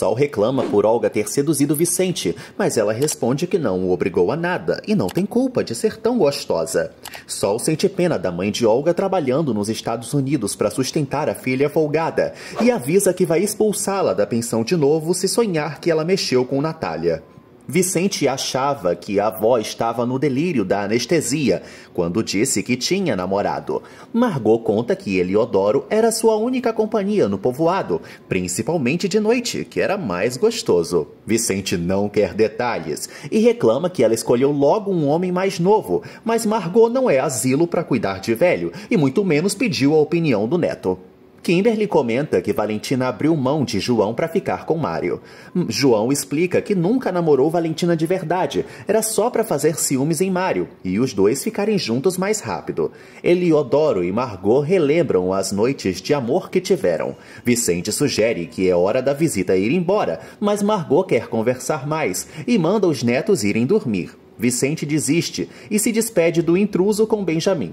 Sol reclama por Olga ter seduzido Vicente, mas ela responde que não o obrigou a nada e não tem culpa de ser tão gostosa. Sol sente pena da mãe de Olga trabalhando nos Estados Unidos para sustentar a filha folgada e avisa que vai expulsá-la da pensão de novo se sonhar que ela mexeu com Natália. Vicente achava que a avó estava no delírio da anestesia quando disse que tinha namorado. Margot conta que Eliodoro era sua única companhia no povoado, principalmente de noite, que era mais gostoso. Vicente não quer detalhes e reclama que ela escolheu logo um homem mais novo, mas Margot não é asilo para cuidar de velho e muito menos pediu a opinião do neto. Kimberly comenta que Valentina abriu mão de João para ficar com Mário. Hum, João explica que nunca namorou Valentina de verdade, era só para fazer ciúmes em Mário e os dois ficarem juntos mais rápido. Eliodoro e Margot relembram as noites de amor que tiveram. Vicente sugere que é hora da visita ir embora, mas Margot quer conversar mais e manda os netos irem dormir. Vicente desiste e se despede do intruso com Benjamin.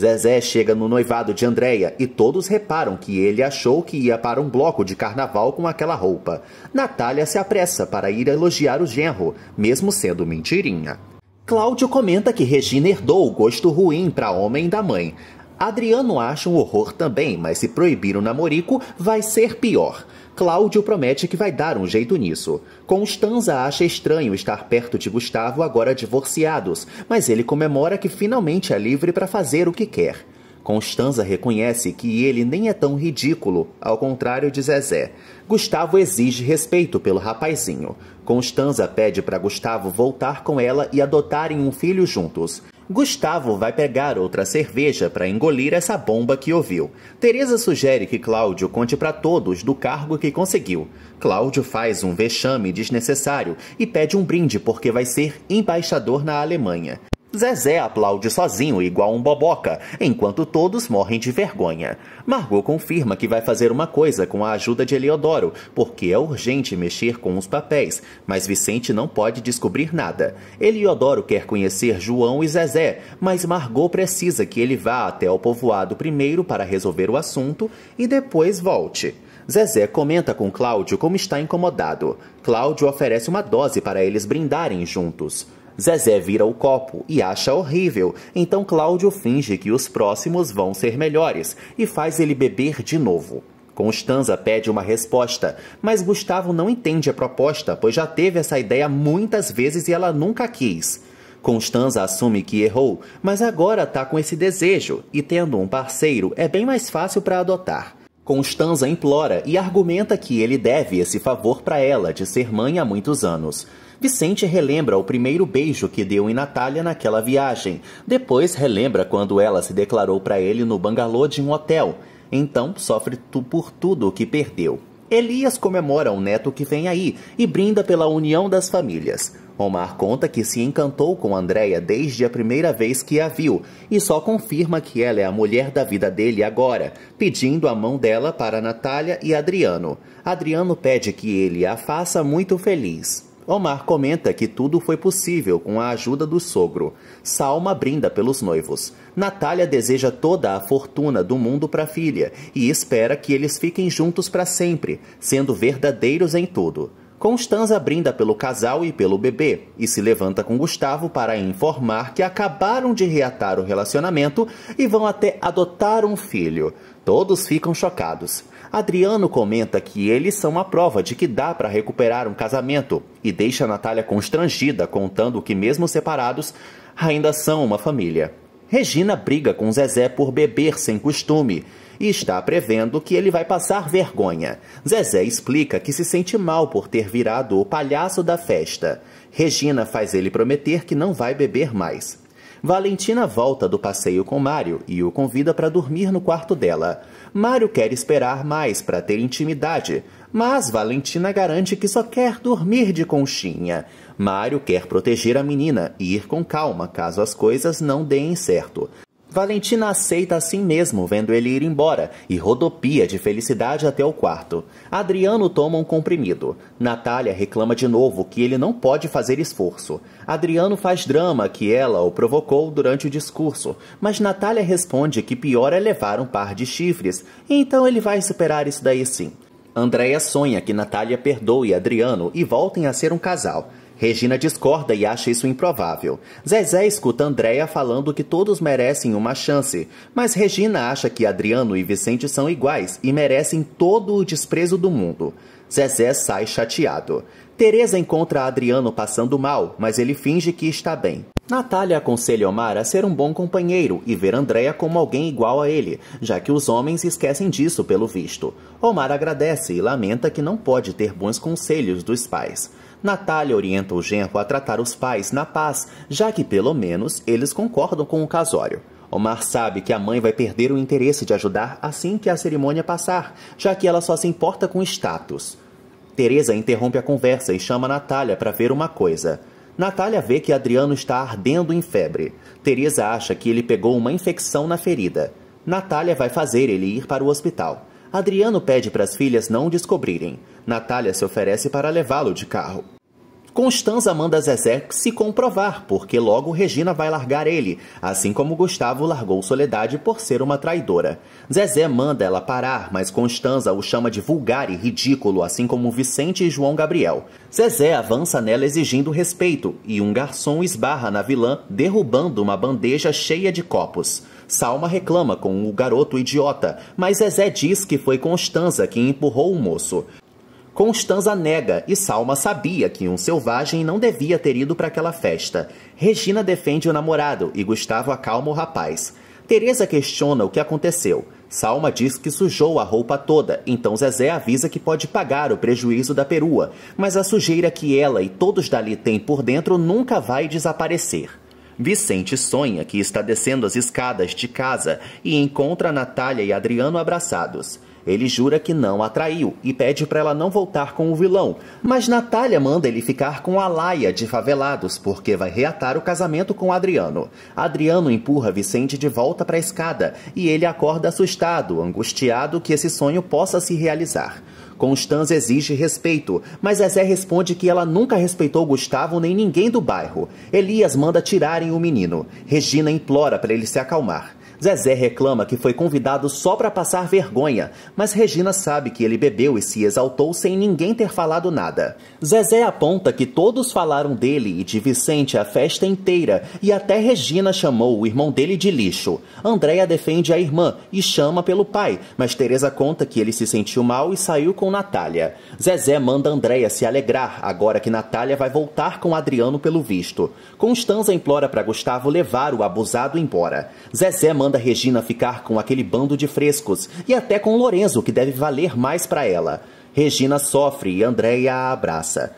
Zezé chega no noivado de Andréia e todos reparam que ele achou que ia para um bloco de carnaval com aquela roupa. Natália se apressa para ir elogiar o genro, mesmo sendo mentirinha. Cláudio comenta que Regina herdou o gosto ruim para homem da mãe. Adriano acha um horror também, mas se proibir o namorico, vai ser pior. Cláudio promete que vai dar um jeito nisso. Constanza acha estranho estar perto de Gustavo agora divorciados, mas ele comemora que finalmente é livre para fazer o que quer. Constanza reconhece que ele nem é tão ridículo, ao contrário de Zezé. Gustavo exige respeito pelo rapazinho. Constanza pede para Gustavo voltar com ela e adotarem um filho juntos. Gustavo vai pegar outra cerveja para engolir essa bomba que ouviu. Teresa sugere que Cláudio conte para todos do cargo que conseguiu. Cláudio faz um vexame desnecessário e pede um brinde porque vai ser embaixador na Alemanha. Zezé aplaude sozinho, igual um boboca, enquanto todos morrem de vergonha. Margot confirma que vai fazer uma coisa com a ajuda de Eliodoro, porque é urgente mexer com os papéis, mas Vicente não pode descobrir nada. Eliodoro quer conhecer João e Zezé, mas Margot precisa que ele vá até o povoado primeiro para resolver o assunto e depois volte. Zezé comenta com Cláudio como está incomodado. Cláudio oferece uma dose para eles brindarem juntos. Zezé vira o copo e acha horrível, então Cláudio finge que os próximos vão ser melhores e faz ele beber de novo. Constanza pede uma resposta, mas Gustavo não entende a proposta, pois já teve essa ideia muitas vezes e ela nunca quis. Constanza assume que errou, mas agora tá com esse desejo e tendo um parceiro é bem mais fácil para adotar. Constanza implora e argumenta que ele deve esse favor para ela de ser mãe há muitos anos. Vicente relembra o primeiro beijo que deu em Natália naquela viagem. Depois relembra quando ela se declarou para ele no bangalô de um hotel. Então sofre tu por tudo o que perdeu. Elias comemora o neto que vem aí e brinda pela união das famílias. Omar conta que se encantou com Andréia desde a primeira vez que a viu e só confirma que ela é a mulher da vida dele agora, pedindo a mão dela para Natália e Adriano. Adriano pede que ele a faça muito feliz. Omar comenta que tudo foi possível com a ajuda do sogro. Salma brinda pelos noivos. Natália deseja toda a fortuna do mundo para a filha e espera que eles fiquem juntos para sempre, sendo verdadeiros em tudo. Constanza brinda pelo casal e pelo bebê e se levanta com Gustavo para informar que acabaram de reatar o relacionamento e vão até adotar um filho. Todos ficam chocados. Adriano comenta que eles são a prova de que dá para recuperar um casamento e deixa Natália constrangida contando que, mesmo separados, ainda são uma família. Regina briga com Zezé por beber sem costume e está prevendo que ele vai passar vergonha. Zezé explica que se sente mal por ter virado o palhaço da festa. Regina faz ele prometer que não vai beber mais. Valentina volta do passeio com Mário e o convida para dormir no quarto dela. Mário quer esperar mais para ter intimidade, mas Valentina garante que só quer dormir de conchinha. Mário quer proteger a menina e ir com calma caso as coisas não deem certo. Valentina aceita assim mesmo, vendo ele ir embora, e rodopia de felicidade até o quarto. Adriano toma um comprimido. Natália reclama de novo que ele não pode fazer esforço. Adriano faz drama que ela o provocou durante o discurso, mas Natália responde que pior é levar um par de chifres, então ele vai superar isso daí sim. Andréia sonha que Natália perdoe Adriano e voltem a ser um casal. Regina discorda e acha isso improvável. Zezé escuta Andréia falando que todos merecem uma chance, mas Regina acha que Adriano e Vicente são iguais e merecem todo o desprezo do mundo. Zezé sai chateado. Tereza encontra Adriano passando mal, mas ele finge que está bem. Natália aconselha Omar a ser um bom companheiro e ver Andréa como alguém igual a ele, já que os homens esquecem disso pelo visto. Omar agradece e lamenta que não pode ter bons conselhos dos pais. Natália orienta o genro a tratar os pais na paz, já que pelo menos eles concordam com o casório. Omar sabe que a mãe vai perder o interesse de ajudar assim que a cerimônia passar, já que ela só se importa com status. Teresa interrompe a conversa e chama Natália para ver uma coisa. Natália vê que Adriano está ardendo em febre. Teresa acha que ele pegou uma infecção na ferida. Natália vai fazer ele ir para o hospital. Adriano pede para as filhas não descobrirem. Natália se oferece para levá-lo de carro. Constanza manda Zezé se comprovar, porque logo Regina vai largar ele, assim como Gustavo largou Soledade por ser uma traidora. Zezé manda ela parar, mas Constanza o chama de vulgar e ridículo, assim como Vicente e João Gabriel. Zezé avança nela exigindo respeito, e um garçom esbarra na vilã, derrubando uma bandeja cheia de copos. Salma reclama com o garoto idiota, mas Zezé diz que foi Constanza que empurrou o moço. Constanza nega e Salma sabia que um selvagem não devia ter ido para aquela festa. Regina defende o namorado e Gustavo acalma o rapaz. Teresa questiona o que aconteceu. Salma diz que sujou a roupa toda, então Zezé avisa que pode pagar o prejuízo da perua, mas a sujeira que ela e todos dali têm por dentro nunca vai desaparecer. Vicente sonha que está descendo as escadas de casa e encontra Natália e Adriano abraçados. Ele jura que não a traiu e pede para ela não voltar com o vilão, mas Natália manda ele ficar com a Laia de favelados porque vai reatar o casamento com Adriano. Adriano empurra Vicente de volta para a escada e ele acorda assustado, angustiado que esse sonho possa se realizar. Constanza exige respeito, mas Zezé responde que ela nunca respeitou Gustavo nem ninguém do bairro. Elias manda tirarem o menino. Regina implora para ele se acalmar. Zezé reclama que foi convidado só para passar vergonha, mas Regina sabe que ele bebeu e se exaltou sem ninguém ter falado nada. Zezé aponta que todos falaram dele e de Vicente a festa inteira e até Regina chamou o irmão dele de lixo. Andréia defende a irmã e chama pelo pai, mas Teresa conta que ele se sentiu mal e saiu com Natália. Zezé manda Andréia se alegrar agora que Natália vai voltar com Adriano pelo visto. Constanza implora para Gustavo levar o abusado embora. Zezé manda manda Regina ficar com aquele bando de frescos e até com Lorenzo, que deve valer mais para ela. Regina sofre e Andréia a abraça.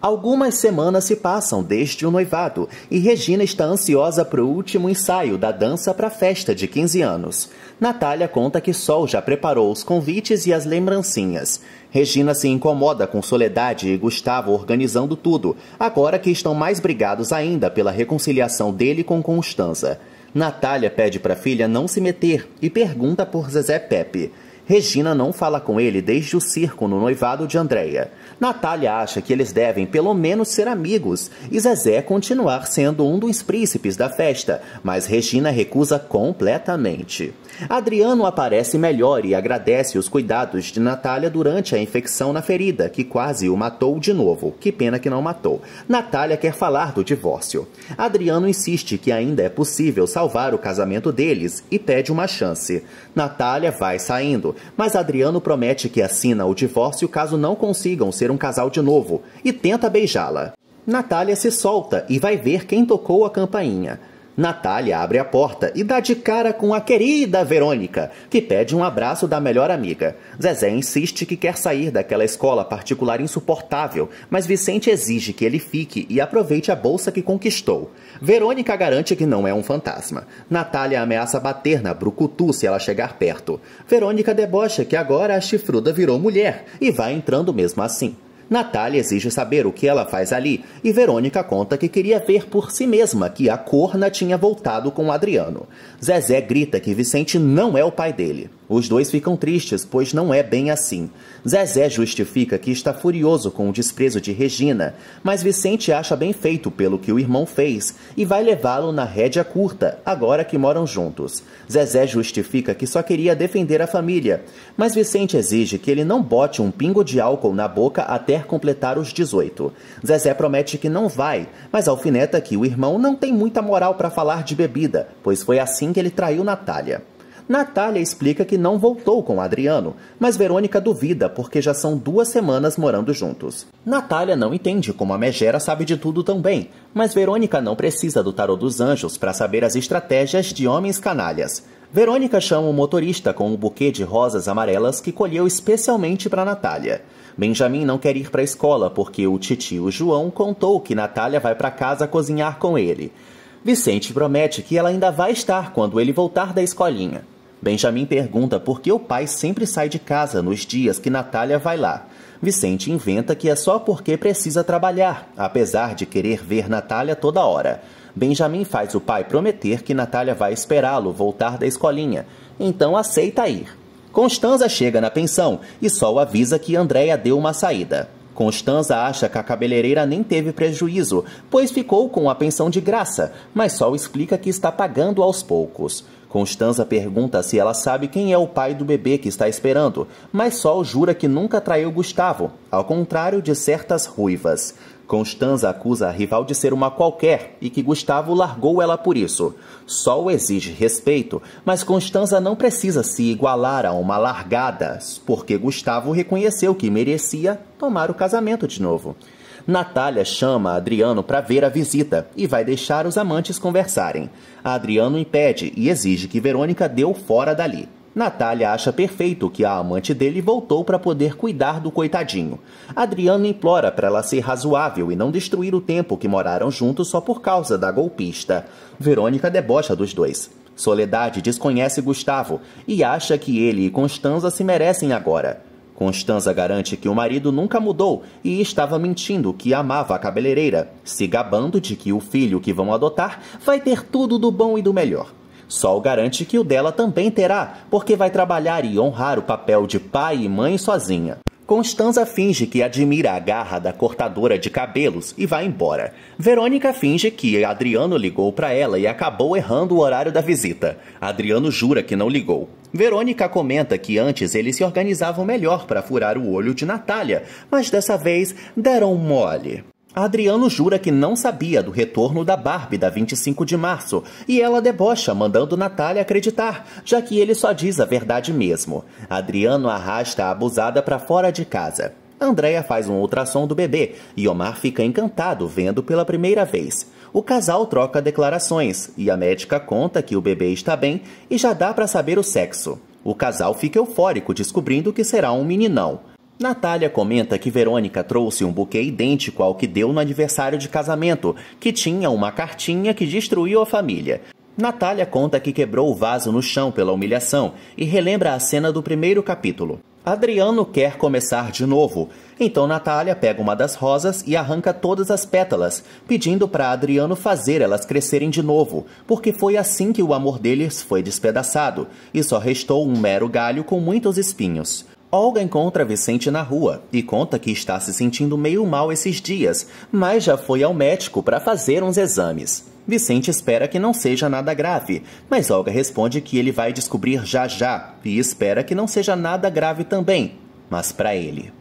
Algumas semanas se passam desde o noivado e Regina está ansiosa para o último ensaio da dança para a festa de 15 anos. Natália conta que Sol já preparou os convites e as lembrancinhas. Regina se incomoda com Soledade e Gustavo organizando tudo, agora que estão mais brigados ainda pela reconciliação dele com Constanza. Natália pede para a filha não se meter e pergunta por Zezé Pepe. Regina não fala com ele desde o circo no noivado de Andréia. Natália acha que eles devem pelo menos ser amigos e Zezé continuar sendo um dos príncipes da festa, mas Regina recusa completamente. Adriano aparece melhor e agradece os cuidados de Natália durante a infecção na ferida, que quase o matou de novo. Que pena que não matou. Natália quer falar do divórcio. Adriano insiste que ainda é possível salvar o casamento deles e pede uma chance. Natália vai saindo mas Adriano promete que assina o divórcio caso não consigam ser um casal de novo e tenta beijá-la. Natália se solta e vai ver quem tocou a campainha. Natália abre a porta e dá de cara com a querida Verônica, que pede um abraço da melhor amiga. Zezé insiste que quer sair daquela escola particular insuportável, mas Vicente exige que ele fique e aproveite a bolsa que conquistou. Verônica garante que não é um fantasma. Natália ameaça bater na Brucutu se ela chegar perto. Verônica debocha que agora a chifruda virou mulher e vai entrando mesmo assim. Natália exige saber o que ela faz ali e Verônica conta que queria ver por si mesma que a corna tinha voltado com Adriano. Zezé grita que Vicente não é o pai dele. Os dois ficam tristes, pois não é bem assim. Zezé justifica que está furioso com o desprezo de Regina, mas Vicente acha bem feito pelo que o irmão fez e vai levá-lo na rédea curta, agora que moram juntos. Zezé justifica que só queria defender a família, mas Vicente exige que ele não bote um pingo de álcool na boca até quer completar os 18. Zezé promete que não vai, mas alfineta que o irmão não tem muita moral para falar de bebida, pois foi assim que ele traiu Natália. Natália explica que não voltou com Adriano, mas Verônica duvida porque já são duas semanas morando juntos. Natália não entende como a Megera sabe de tudo tão bem, mas Verônica não precisa do Tarô dos Anjos para saber as estratégias de homens canalhas. Verônica chama o motorista com um buquê de rosas amarelas que colheu especialmente para Natália. Benjamin não quer ir para a escola porque o titio João contou que Natália vai para casa cozinhar com ele. Vicente promete que ela ainda vai estar quando ele voltar da escolinha. Benjamin pergunta por que o pai sempre sai de casa nos dias que Natália vai lá. Vicente inventa que é só porque precisa trabalhar, apesar de querer ver Natália toda hora. Benjamin faz o pai prometer que Natália vai esperá-lo voltar da escolinha, então aceita ir. Constanza chega na pensão e Sol avisa que Andréia deu uma saída. Constanza acha que a cabeleireira nem teve prejuízo, pois ficou com a pensão de graça, mas Sol explica que está pagando aos poucos. Constanza pergunta se ela sabe quem é o pai do bebê que está esperando, mas Sol jura que nunca traiu Gustavo, ao contrário de certas ruivas. Constanza acusa a rival de ser uma qualquer e que Gustavo largou ela por isso. Sol exige respeito, mas Constanza não precisa se igualar a uma largada, porque Gustavo reconheceu que merecia tomar o casamento de novo. Natália chama Adriano para ver a visita e vai deixar os amantes conversarem. Adriano impede e exige que Verônica dê o fora dali. Natália acha perfeito que a amante dele voltou para poder cuidar do coitadinho. Adriano implora para ela ser razoável e não destruir o tempo que moraram juntos só por causa da golpista. Verônica debocha dos dois. Soledade desconhece Gustavo e acha que ele e Constanza se merecem agora. Constanza garante que o marido nunca mudou e estava mentindo que amava a cabeleireira, se gabando de que o filho que vão adotar vai ter tudo do bom e do melhor. Sol garante que o dela também terá, porque vai trabalhar e honrar o papel de pai e mãe sozinha. Constanza finge que admira a garra da cortadora de cabelos e vai embora. Verônica finge que Adriano ligou para ela e acabou errando o horário da visita. Adriano jura que não ligou. Verônica comenta que antes eles se organizavam melhor para furar o olho de Natália, mas dessa vez deram mole. Adriano jura que não sabia do retorno da Barbie da 25 de março e ela debocha, mandando Natália acreditar, já que ele só diz a verdade mesmo. Adriano arrasta a abusada para fora de casa. Andréia faz um ultrassom do bebê e Omar fica encantado vendo pela primeira vez. O casal troca declarações e a médica conta que o bebê está bem e já dá para saber o sexo. O casal fica eufórico descobrindo que será um meninão. Natália comenta que Verônica trouxe um buquê idêntico ao que deu no aniversário de casamento, que tinha uma cartinha que destruiu a família. Natália conta que quebrou o vaso no chão pela humilhação e relembra a cena do primeiro capítulo. Adriano quer começar de novo, então Natália pega uma das rosas e arranca todas as pétalas, pedindo para Adriano fazer elas crescerem de novo, porque foi assim que o amor deles foi despedaçado e só restou um mero galho com muitos espinhos. Olga encontra Vicente na rua e conta que está se sentindo meio mal esses dias, mas já foi ao médico para fazer uns exames. Vicente espera que não seja nada grave, mas Olga responde que ele vai descobrir já já e espera que não seja nada grave também, mas para ele.